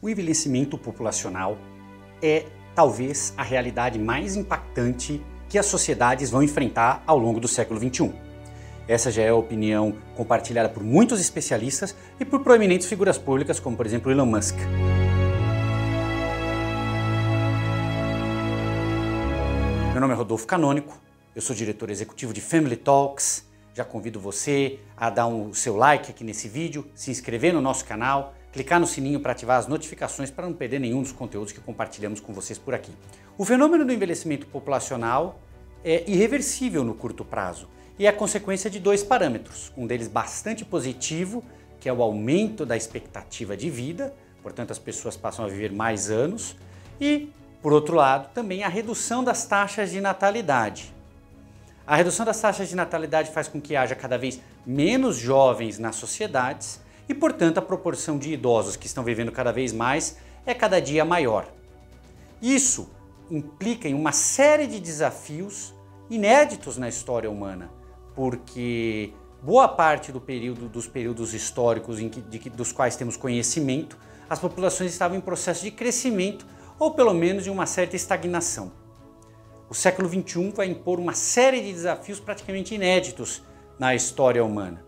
O envelhecimento populacional é talvez a realidade mais impactante que as sociedades vão enfrentar ao longo do século XXI. Essa já é a opinião compartilhada por muitos especialistas e por proeminentes figuras públicas, como por exemplo Elon Musk. Meu nome é Rodolfo Canônico, eu sou diretor executivo de Family Talks. Já convido você a dar o um, seu like aqui nesse vídeo, se inscrever no nosso canal clicar no sininho para ativar as notificações para não perder nenhum dos conteúdos que compartilhamos com vocês por aqui. O fenômeno do envelhecimento populacional é irreversível no curto prazo e é consequência de dois parâmetros, um deles bastante positivo, que é o aumento da expectativa de vida, portanto as pessoas passam a viver mais anos, e, por outro lado, também a redução das taxas de natalidade. A redução das taxas de natalidade faz com que haja cada vez menos jovens nas sociedades e, portanto, a proporção de idosos que estão vivendo cada vez mais é cada dia maior. Isso implica em uma série de desafios inéditos na história humana, porque boa parte do período, dos períodos históricos que, de, dos quais temos conhecimento, as populações estavam em processo de crescimento ou pelo menos de uma certa estagnação. O século XXI vai impor uma série de desafios praticamente inéditos na história humana.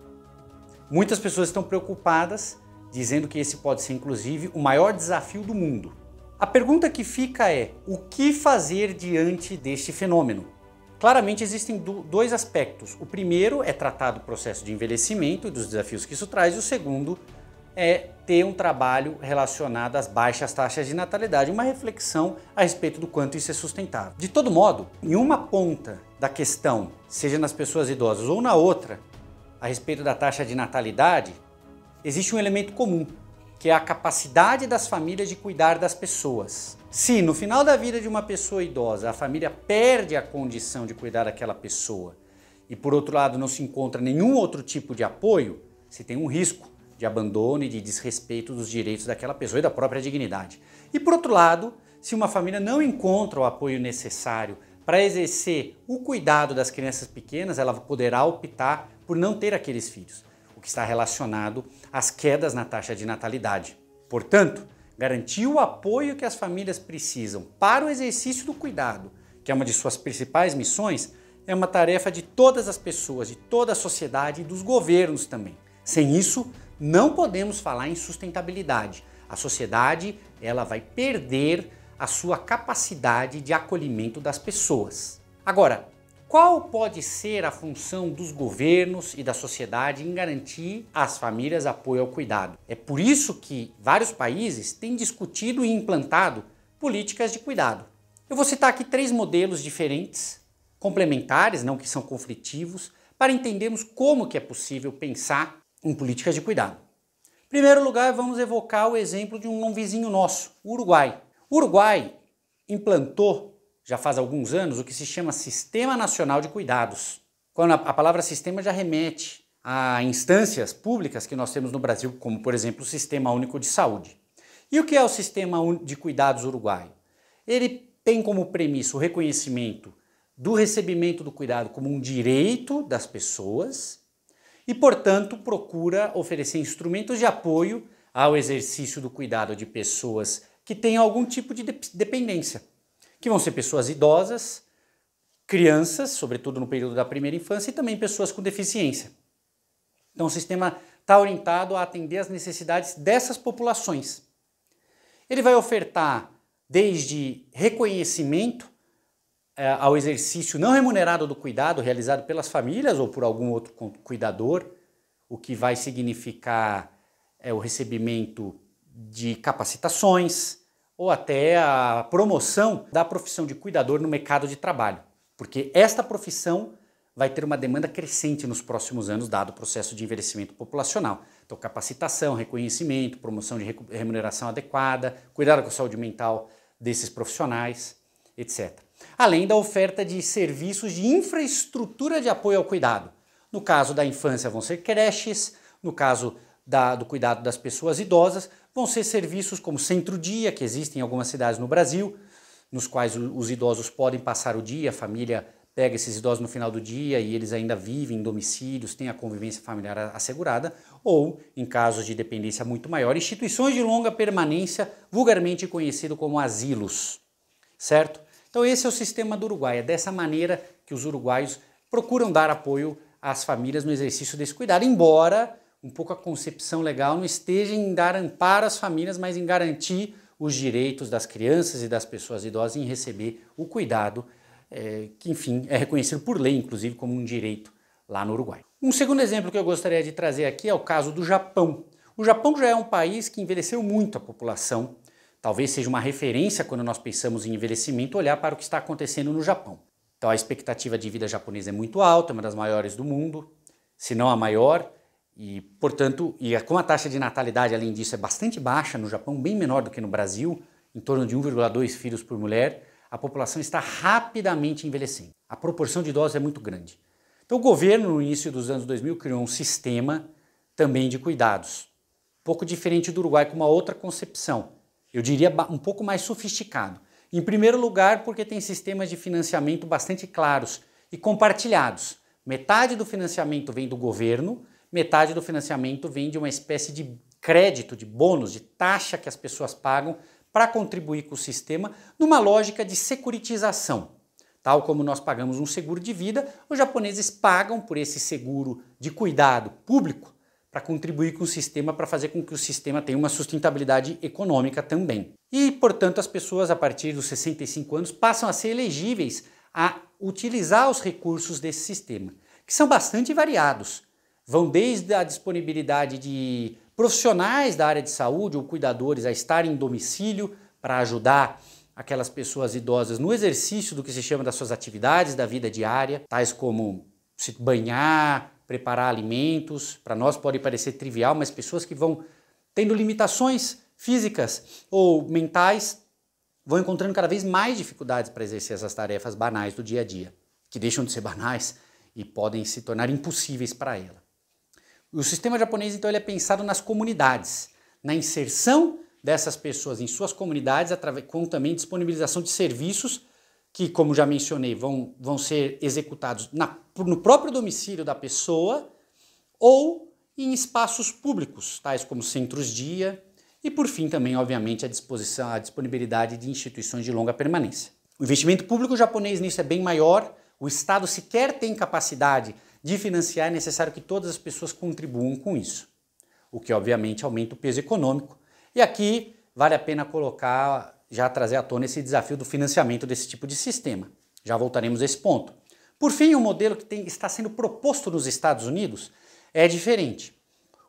Muitas pessoas estão preocupadas, dizendo que esse pode ser inclusive o maior desafio do mundo. A pergunta que fica é: o que fazer diante deste fenômeno? Claramente existem dois aspectos. O primeiro é tratar do processo de envelhecimento e dos desafios que isso traz, e o segundo é ter um trabalho relacionado às baixas taxas de natalidade, uma reflexão a respeito do quanto isso é sustentável. De todo modo, em uma ponta da questão, seja nas pessoas idosas ou na outra, a respeito da taxa de natalidade, existe um elemento comum, que é a capacidade das famílias de cuidar das pessoas. Se no final da vida de uma pessoa idosa a família perde a condição de cuidar daquela pessoa e por outro lado não se encontra nenhum outro tipo de apoio, se tem um risco de abandono e de desrespeito dos direitos daquela pessoa e da própria dignidade. E por outro lado, se uma família não encontra o apoio necessário para exercer o cuidado das crianças pequenas, ela poderá optar por não ter aqueles filhos, o que está relacionado às quedas na taxa de natalidade. Portanto, garantir o apoio que as famílias precisam para o exercício do cuidado, que é uma de suas principais missões, é uma tarefa de todas as pessoas, de toda a sociedade e dos governos também. Sem isso, não podemos falar em sustentabilidade. A sociedade, ela vai perder a sua capacidade de acolhimento das pessoas. Agora, qual pode ser a função dos governos e da sociedade em garantir às famílias apoio ao cuidado? É por isso que vários países têm discutido e implantado políticas de cuidado. Eu vou citar aqui três modelos diferentes, complementares, não que são conflitivos, para entendermos como que é possível pensar em políticas de cuidado. Em primeiro lugar, vamos evocar o exemplo de um vizinho nosso, o Uruguai. O Uruguai implantou já faz alguns anos, o que se chama Sistema Nacional de Cuidados. Quando a palavra sistema já remete a instâncias públicas que nós temos no Brasil, como por exemplo o Sistema Único de Saúde. E o que é o Sistema de Cuidados Uruguaio? Ele tem como premissa o reconhecimento do recebimento do cuidado como um direito das pessoas e, portanto, procura oferecer instrumentos de apoio ao exercício do cuidado de pessoas que têm algum tipo de dependência que vão ser pessoas idosas, crianças, sobretudo no período da primeira infância, e também pessoas com deficiência. Então o sistema está orientado a atender às necessidades dessas populações. Ele vai ofertar desde reconhecimento é, ao exercício não remunerado do cuidado realizado pelas famílias ou por algum outro cuidador, o que vai significar é, o recebimento de capacitações, ou até a promoção da profissão de cuidador no mercado de trabalho, porque esta profissão vai ter uma demanda crescente nos próximos anos, dado o processo de envelhecimento populacional. Então, capacitação, reconhecimento, promoção de remuneração adequada, cuidado com a saúde mental desses profissionais, etc. Além da oferta de serviços de infraestrutura de apoio ao cuidado. No caso da infância, vão ser creches, no caso da, do cuidado das pessoas idosas, vão ser serviços como centro-dia, que existem em algumas cidades no Brasil, nos quais os idosos podem passar o dia, a família pega esses idosos no final do dia e eles ainda vivem em domicílios, têm a convivência familiar assegurada, ou, em casos de dependência muito maior, instituições de longa permanência, vulgarmente conhecido como asilos, certo? Então esse é o sistema do Uruguai, é dessa maneira que os uruguaios procuram dar apoio às famílias no exercício desse cuidado, embora um pouco a concepção legal não esteja em dar amparo às famílias, mas em garantir os direitos das crianças e das pessoas idosas em receber o cuidado, é, que, enfim, é reconhecido por lei, inclusive, como um direito lá no Uruguai. Um segundo exemplo que eu gostaria de trazer aqui é o caso do Japão. O Japão já é um país que envelheceu muito a população. Talvez seja uma referência quando nós pensamos em envelhecimento olhar para o que está acontecendo no Japão. Então a expectativa de vida japonesa é muito alta, é uma das maiores do mundo, se não a maior. E, portanto, e como a taxa de natalidade, além disso, é bastante baixa no Japão, bem menor do que no Brasil, em torno de 1,2 filhos por mulher, a população está rapidamente envelhecendo. A proporção de idosos é muito grande. Então, o governo, no início dos anos 2000, criou um sistema também de cuidados, um pouco diferente do Uruguai, com uma outra concepção. Eu diria um pouco mais sofisticado. Em primeiro lugar, porque tem sistemas de financiamento bastante claros e compartilhados. Metade do financiamento vem do governo metade do financiamento vem de uma espécie de crédito, de bônus, de taxa que as pessoas pagam para contribuir com o sistema numa lógica de securitização. Tal como nós pagamos um seguro de vida, os japoneses pagam por esse seguro de cuidado público para contribuir com o sistema, para fazer com que o sistema tenha uma sustentabilidade econômica também. E, portanto, as pessoas a partir dos 65 anos passam a ser elegíveis a utilizar os recursos desse sistema, que são bastante variados vão desde a disponibilidade de profissionais da área de saúde ou cuidadores a estarem em domicílio para ajudar aquelas pessoas idosas no exercício do que se chama das suas atividades da vida diária, tais como se banhar, preparar alimentos. Para nós pode parecer trivial, mas pessoas que vão tendo limitações físicas ou mentais vão encontrando cada vez mais dificuldades para exercer essas tarefas banais do dia a dia, que deixam de ser banais e podem se tornar impossíveis para ela. O sistema japonês, então, ele é pensado nas comunidades, na inserção dessas pessoas em suas comunidades, com também disponibilização de serviços que, como já mencionei, vão, vão ser executados na, no próprio domicílio da pessoa ou em espaços públicos, tais como centros-dia e, por fim, também, obviamente, a disposição, a disponibilidade de instituições de longa permanência. O investimento público japonês nisso é bem maior, o Estado sequer tem capacidade de financiar, é necessário que todas as pessoas contribuam com isso, o que obviamente aumenta o peso econômico. E aqui vale a pena colocar, já trazer à tona esse desafio do financiamento desse tipo de sistema. Já voltaremos a esse ponto. Por fim, o modelo que tem, está sendo proposto nos Estados Unidos é diferente.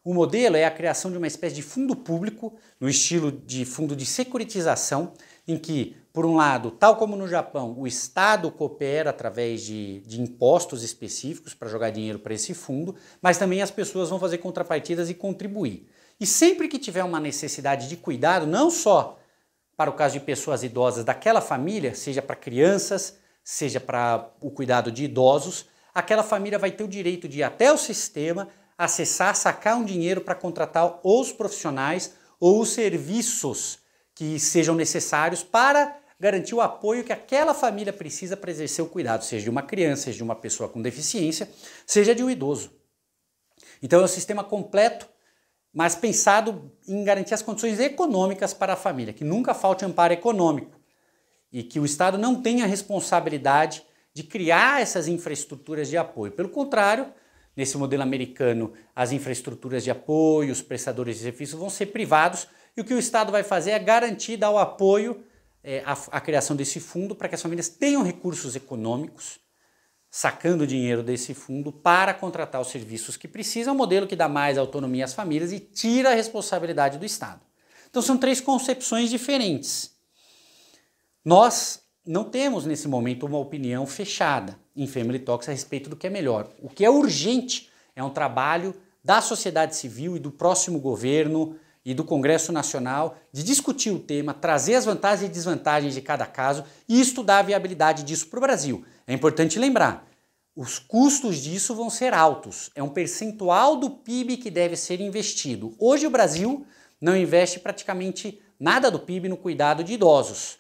O modelo é a criação de uma espécie de fundo público, no estilo de fundo de securitização, em que, por um lado, tal como no Japão, o Estado coopera através de, de impostos específicos para jogar dinheiro para esse fundo, mas também as pessoas vão fazer contrapartidas e contribuir. E sempre que tiver uma necessidade de cuidado, não só para o caso de pessoas idosas daquela família, seja para crianças, seja para o cuidado de idosos, aquela família vai ter o direito de ir até o sistema, acessar, sacar um dinheiro para contratar os profissionais ou os serviços que sejam necessários para garantir o apoio que aquela família precisa para exercer o cuidado, seja de uma criança, seja de uma pessoa com deficiência, seja de um idoso. Então é um sistema completo, mas pensado em garantir as condições econômicas para a família, que nunca falte amparo econômico e que o Estado não tenha a responsabilidade de criar essas infraestruturas de apoio. Pelo contrário, nesse modelo americano, as infraestruturas de apoio, os prestadores de serviços vão ser privados e o que o Estado vai fazer é garantir, dar o apoio é, à, à criação desse fundo para que as famílias tenham recursos econômicos, sacando dinheiro desse fundo para contratar os serviços que precisam, um modelo que dá mais autonomia às famílias e tira a responsabilidade do Estado. Então são três concepções diferentes. Nós não temos nesse momento uma opinião fechada em Family Talks a respeito do que é melhor. O que é urgente é um trabalho da sociedade civil e do próximo governo e do Congresso Nacional de discutir o tema, trazer as vantagens e desvantagens de cada caso e estudar a viabilidade disso para o Brasil. É importante lembrar: os custos disso vão ser altos, é um percentual do PIB que deve ser investido. Hoje o Brasil não investe praticamente nada do PIB no cuidado de idosos.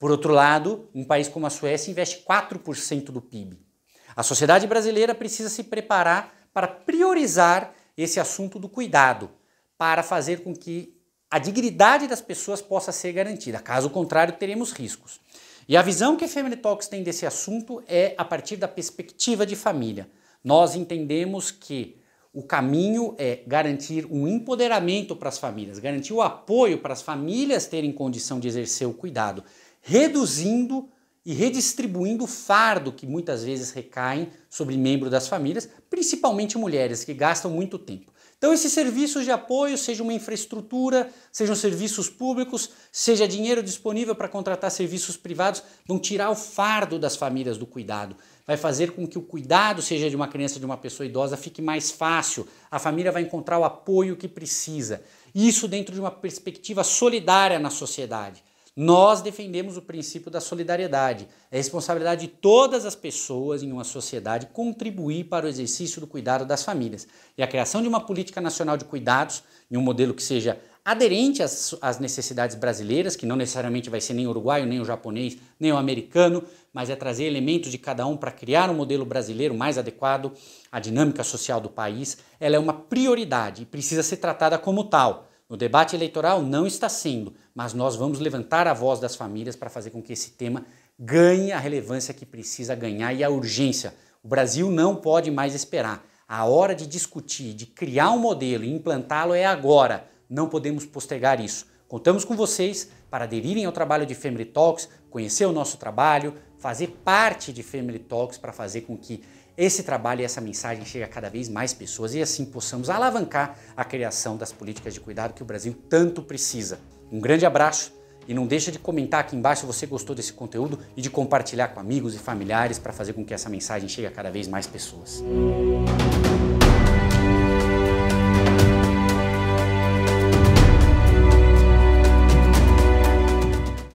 Por outro lado, um país como a Suécia investe 4% do PIB. A sociedade brasileira precisa se preparar para priorizar esse assunto do cuidado para fazer com que a dignidade das pessoas possa ser garantida. Caso contrário, teremos riscos. E a visão que a Family Talks tem desse assunto é a partir da perspectiva de família. Nós entendemos que o caminho é garantir um empoderamento para as famílias, garantir o apoio para as famílias terem condição de exercer o cuidado, reduzindo e redistribuindo o fardo que muitas vezes recai sobre membros das famílias, principalmente mulheres que gastam muito tempo. Então, esses serviços de apoio, seja uma infraestrutura, sejam serviços públicos, seja dinheiro disponível para contratar serviços privados, vão tirar o fardo das famílias do cuidado. Vai fazer com que o cuidado, seja de uma criança, de uma pessoa idosa, fique mais fácil. A família vai encontrar o apoio que precisa. Isso dentro de uma perspectiva solidária na sociedade. Nós defendemos o princípio da solidariedade. É responsabilidade de todas as pessoas em uma sociedade contribuir para o exercício do cuidado das famílias. E a criação de uma política nacional de cuidados, em um modelo que seja aderente às, às necessidades brasileiras, que não necessariamente vai ser nem o uruguaio, nem o japonês, nem o americano, mas é trazer elementos de cada um para criar um modelo brasileiro mais adequado à dinâmica social do país, ela é uma prioridade e precisa ser tratada como tal. No debate eleitoral não está sendo, mas nós vamos levantar a voz das famílias para fazer com que esse tema ganhe a relevância que precisa ganhar e a urgência. O Brasil não pode mais esperar. A hora de discutir, de criar um modelo e implantá-lo é agora. Não podemos postergar isso. Contamos com vocês para aderirem ao trabalho de Family Talks, conhecer o nosso trabalho, fazer parte de Family Talks para fazer com que esse trabalho e essa mensagem chegue a cada vez mais pessoas e assim possamos alavancar a criação das políticas de cuidado que o Brasil tanto precisa. Um grande abraço e não deixa de comentar aqui embaixo se você gostou desse conteúdo e de compartilhar com amigos e familiares para fazer com que essa mensagem chegue a cada vez mais pessoas.